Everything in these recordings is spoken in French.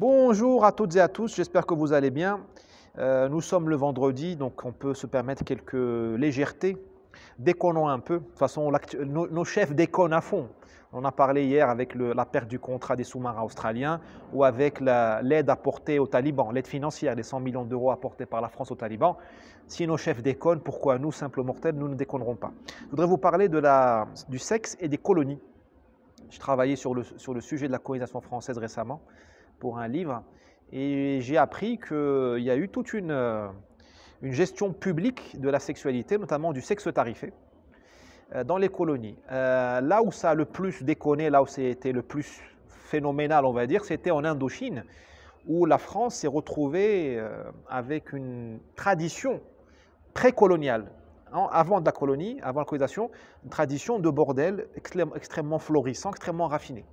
Bonjour à toutes et à tous, j'espère que vous allez bien. Euh, nous sommes le vendredi, donc on peut se permettre quelques légèretés. Déconnons un peu. De toute façon, nos, chefs déconnent à fond. On a parlé hier avec la perte du contrat des sous-marins australiens ou avec l'aide apportée aux talibans, l'aide financière, des 100 millions d'euros apportés par la France aux talibans. Si nos chefs déconnent, pourquoi nous, simples mortels, nous ne déconnerons pas Je voudrais vous parler de la, du sexe et des colonies. J'ai travaillé sur le, sur le sujet de la colonisation française récemment pour un livre. Et j'ai appris qu'il y a eu toute une, euh, une, gestion publique de la sexualité, notamment du sexe tarifé, euh, dans les colonies. Euh, là où ça a le plus déconné, là où c'était le plus phénoménal, on va dire, c'était en Indochine, où la France s'est retrouvée avec une tradition précoloniale, avant la colonie, avant la colonisation, une tradition de bordel extrêmement florissant, extrêmement raffiné.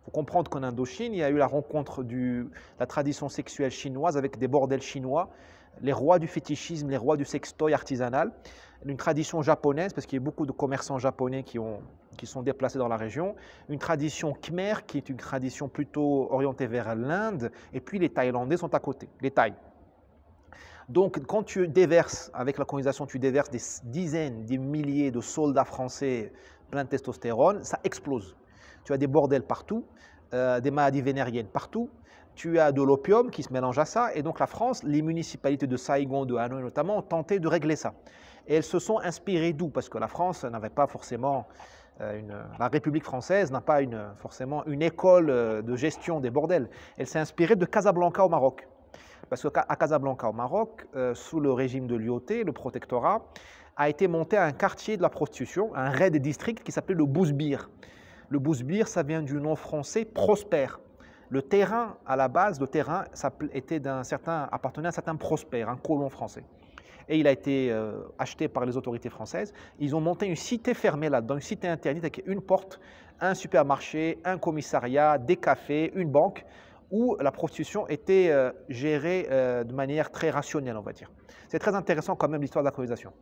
Il faut comprendre qu'en Indochine, il y a eu la rencontre de la tradition sexuelle chinoise avec des bordels chinois, les rois du fétichisme, les rois du sextoy artisanal, une tradition japonaise, parce qu'il y a beaucoup de commerçants japonais qui, sont déplacés dans la région, une tradition khmer, qui est une tradition plutôt orientée vers l'Inde, et puis les Thaïlandais sont à côté, les Thaïs. Donc, quand tu déverses, avec la colonisation, tu déverses des dizaines, des milliers de soldats français plein de testostérone, ça explose. Tu as des bordels partout, euh, des maladies vénériennes partout. Tu as de l'opium qui se mélange à ça. Et donc la France, les municipalités de Saigon, de Hanoï notamment, ont tenté de régler ça. Et elles se sont inspirées d'où Parce que la France n'avait pas forcément... Euh, la République française n'a pas forcément une école euh, de gestion des bordels. Elle s'est inspirée de Casablanca au Maroc. Parce qu'à Casablanca au Maroc, sous le régime de l'IOT, le protectorat, a été monté un quartier de la prostitution, un raid district qui s'appelait le Bouzbir. Le bousbir, ça vient du nom français prospère. Le terrain, à la base, le terrain était d'un certain, appartenait à un certain Prosper, un colon français. Et il a été euh, acheté par les autorités françaises. Ils ont monté une cité fermée là-dedans, une cité interdite avec une porte, un supermarché, un commissariat, des cafés, une banque où la prostitution était euh, gérée euh, de manière très rationnelle, on va dire. C'est très intéressant quand même l'histoire de la colonisation.